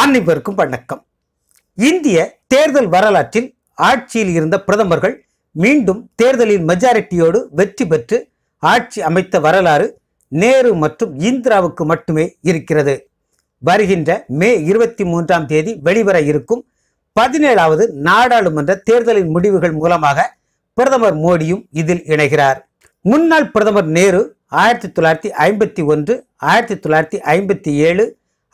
அனைவருக்கும் வணக்கம் இந்திய தேர்தல் வரலாற்றில் ஆட்சியில் இருந்த பிரதமர்கள் மீண்டும் தேர்தலில் மெஜாரிட்டியோடு வெற்றி பெற்று ஆட்சி அமைத்த வரலாறு நேரு மற்றும் இந்திராவுக்கு மட்டுமே இருக்கிறது வருகின்ற மே இருபத்தி மூன்றாம் தேதி வெளிவர இருக்கும் பதினேழாவது நாடாளுமன்ற தேர்தலின் முடிவுகள் மூலமாக பிரதமர் மோடியும் இதில் இணைகிறார் முன்னாள் பிரதமர் நேரு ஆயிரத்தி தொள்ளாயிரத்தி ஐம்பத்தி ஒன்று ஆயிரத்தி தொள்ளாயிரத்தி ஐம்பத்தி ஏழு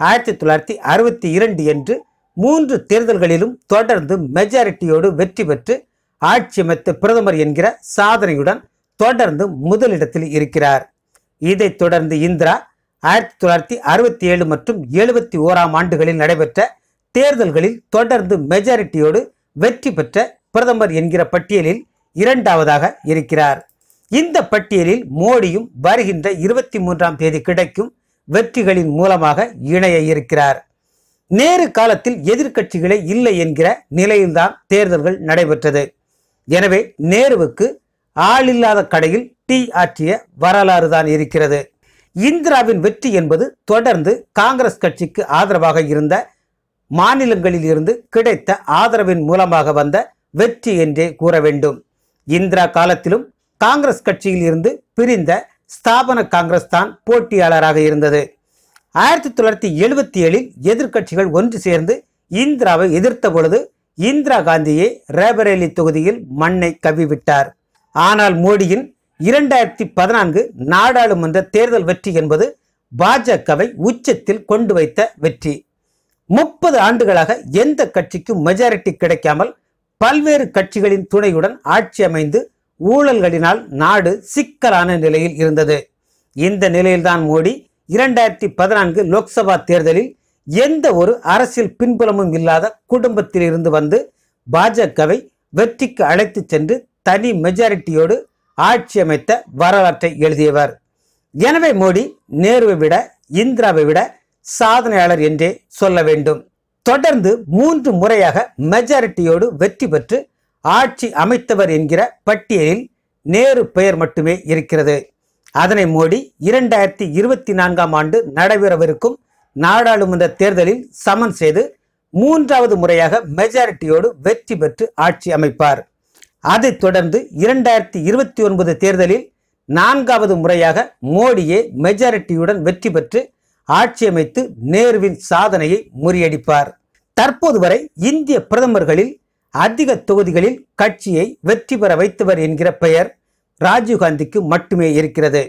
ஆயிரத்தி தொள்ளாயிரத்தி அறுபத்தி இரண்டு என்று மூன்று தேர்தல்களிலும் தொடர்ந்து மெஜாரிட்டியோடு வெற்றி பெற்று ஆட்சியமைத்த பிரதமர் என்கிற சாதனையுடன் தொடர்ந்து முதலிடத்தில் இருக்கிறார் இதைத் தொடர்ந்து இந்திரா ஆயிரத்தி தொள்ளாயிரத்தி அறுபத்தி ஏழு மற்றும் எழுபத்தி ஓராம் ஆண்டுகளில் நடைபெற்ற தேர்தல்களில் தொடர்ந்து மெஜாரிட்டியோடு வெற்றி பெற்ற பிரதமர் என்கிற பட்டியலில் இரண்டாவதாக இருக்கிறார் இந்த பட்டியலில் மோடியும் வருகின்ற இருபத்தி மூன்றாம் தேதி கிடைக்கும் வெற்றிகளின் மூலமாக இணைய இருக்கிறார் நேரு காலத்தில் எதிர்க்கட்சிகளே இல்லை என்கிற நிலையில்தான் தேர்தல்கள் நடைபெற்றது எனவே நேருவுக்கு ஆளில்லாத கடையில் டீ ஆற்றிய வரலாறு தான் இருக்கிறது இந்திராவின் வெற்றி என்பது தொடர்ந்து காங்கிரஸ் கட்சிக்கு ஆதரவாக இருந்த மாநிலங்களில் இருந்து கிடைத்த ஆதரவின் மூலமாக வந்த வெற்றி என்றே கூற வேண்டும் இந்திரா காலத்திலும் காங்கிரஸ் கட்சியில் இருந்து பிரிந்த ஸ்தாபன காங்கிரஸ் தான் போட்டியாளராக இருந்தது ஆயிரத்தி தொள்ளாயிரத்தி எழுபத்தி ஏழில் எதிர்கட்சிகள் ஒன்று சேர்ந்து இந்திராவை எதிர்த்த பொழுது இந்திரா காந்தியை ரேபரேலி தொகுதியில் மண்ணை கவிவிட்டார் ஆனால் மோடியின் இரண்டாயிரத்தி பதினான்கு நாடாளுமன்ற தேர்தல் வெற்றி என்பது பாஜகவை உச்சத்தில் கொண்டு வைத்த வெற்றி முப்பது ஆண்டுகளாக எந்த கட்சிக்கும் மெஜாரிட்டி கிடைக்காமல் பல்வேறு கட்சிகளின் துணையுடன் ஆட்சி அமைந்து ஊழல்களினால் நாடு சிக்கலான நிலையில் இருந்தது இந்த நிலையில்தான் மோடி இரண்டாயிரத்தி பதினான்கு லோக்சபா தேர்தலில் எந்த ஒரு அரசியல் பின்புலமும் இல்லாத குடும்பத்தில் இருந்து வந்து பாஜகவை வெற்றிக்கு அழைத்து சென்று தனி மெஜாரிட்டியோடு ஆட்சி அமைத்த வரலாற்றை எழுதியவர் எனவே மோடி நேருவை விட இந்திராவை விட சாதனையாளர் என்றே சொல்ல வேண்டும் தொடர்ந்து மூன்று முறையாக மெஜாரிட்டியோடு வெற்றி பெற்று ஆட்சி அமைத்தவர் என்கிற பட்டியலில் நேரு பெயர் மட்டுமே இருக்கிறது அதனை மோடி இரண்டாயிரத்தி இருபத்தி நான்காம் ஆண்டு நடைபெறவிருக்கும் நாடாளுமன்ற தேர்தலில் சமன் செய்து மூன்றாவது முறையாக மெஜாரிட்டியோடு வெற்றி பெற்று ஆட்சி அமைப்பார் அதைத் தொடர்ந்து இரண்டாயிரத்தி இருபத்தி ஒன்பது தேர்தலில் நான்காவது முறையாக மோடியே மெஜாரிட்டியுடன் வெற்றி பெற்று ஆட்சி அமைத்து நேருவின் சாதனையை முறியடிப்பார் தற்போது வரை இந்திய பிரதமர்களில் அதிக தொகுதிகளில் கட்சியை வெற்றி பெற வைத்தவர் என்கிற பெயர் ராஜீவ்காந்திக்கு மட்டுமே இருக்கிறது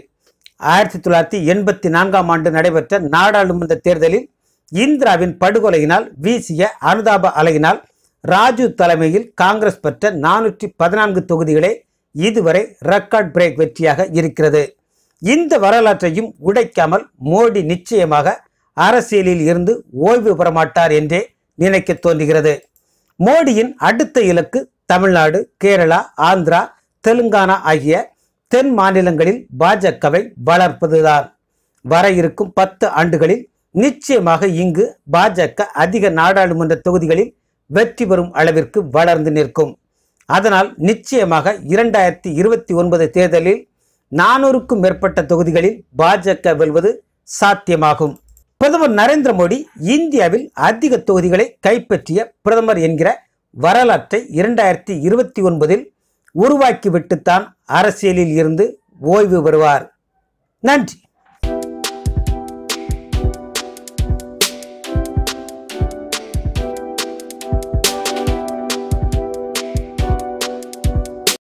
ஆயிரத்தி தொள்ளாயிரத்தி எண்பத்தி நான்காம் ஆண்டு நடைபெற்ற நாடாளுமன்ற தேர்தலில் இந்திராவின் படுகொலையினால் வீசிய அனுதாப அலையினால் ராஜீவ் தலைமையில் காங்கிரஸ் பெற்ற நானூற்றி பதினான்கு தொகுதிகளே இதுவரை ரெக்கார்ட் பிரேக் வெற்றியாக இருக்கிறது இந்த வரலாற்றையும் உடைக்காமல் மோடி நிச்சயமாக அரசியலில் இருந்து ஓய்வு பெறமாட்டார் என்றே நினைக்க தோன்றுகிறது மோடியின் அடுத்த இலக்கு தமிழ்நாடு கேரளா ஆந்திரா தெலுங்கானா ஆகிய தென் மாநிலங்களில் பாஜகவை வளர்ப்பதுதான் வர இருக்கும் பத்து ஆண்டுகளில் நிச்சயமாக இங்கு பாஜக அதிக நாடாளுமன்ற தொகுதிகளில் வெற்றி பெறும் அளவிற்கு வளர்ந்து நிற்கும் அதனால் நிச்சயமாக இரண்டாயிரத்தி இருபத்தி ஒன்பது தேர்தலில் நானூறுக்கும் மேற்பட்ட தொகுதிகளில் பாஜக வெல்வது சாத்தியமாகும் பிரதமர் நரேந்திர மோடி இந்தியாவில் அதிக தொகுதிகளை கைப்பற்றிய பிரதமர் என்கிற வரலாற்றை இரண்டாயிரத்தி இருபத்தி ஒன்பதில் உருவாக்கிவிட்டுத்தான் அரசியலில் இருந்து ஓய்வு பெறுவார் நன்றி